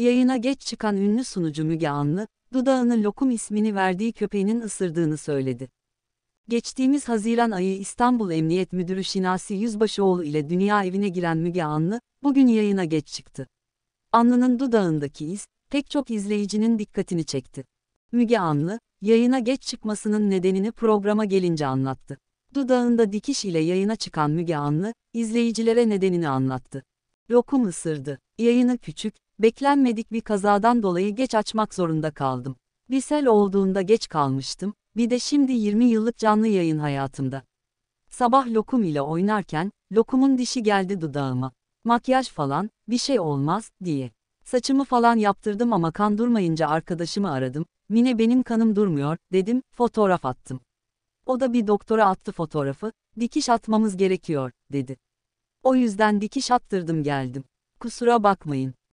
Yayına geç çıkan ünlü sunucu Müge Anlı, dudağını lokum ismini verdiği köpeğinin ısırdığını söyledi. Geçtiğimiz Haziran ayı İstanbul Emniyet Müdürü Şinasi Yüzbaşıoğlu ile dünya evine giren Müge Anlı, bugün yayına geç çıktı. Anlı'nın dudağındaki iz, pek çok izleyicinin dikkatini çekti. Müge Anlı, yayına geç çıkmasının nedenini programa gelince anlattı. Dudağında dikiş ile yayına çıkan Müge Anlı, izleyicilere nedenini anlattı. Lokum ısırdı. Yayını küçük, Beklenmedik bir kazadan dolayı geç açmak zorunda kaldım. Bir sel olduğunda geç kalmıştım, bir de şimdi 20 yıllık canlı yayın hayatımda. Sabah lokum ile oynarken, lokumun dişi geldi dudağıma. Makyaj falan, bir şey olmaz, diye. Saçımı falan yaptırdım ama kan durmayınca arkadaşımı aradım. Mine benim kanım durmuyor, dedim, fotoğraf attım. O da bir doktora attı fotoğrafı, dikiş atmamız gerekiyor, dedi. O yüzden dikiş attırdım geldim. Kusura bakmayın.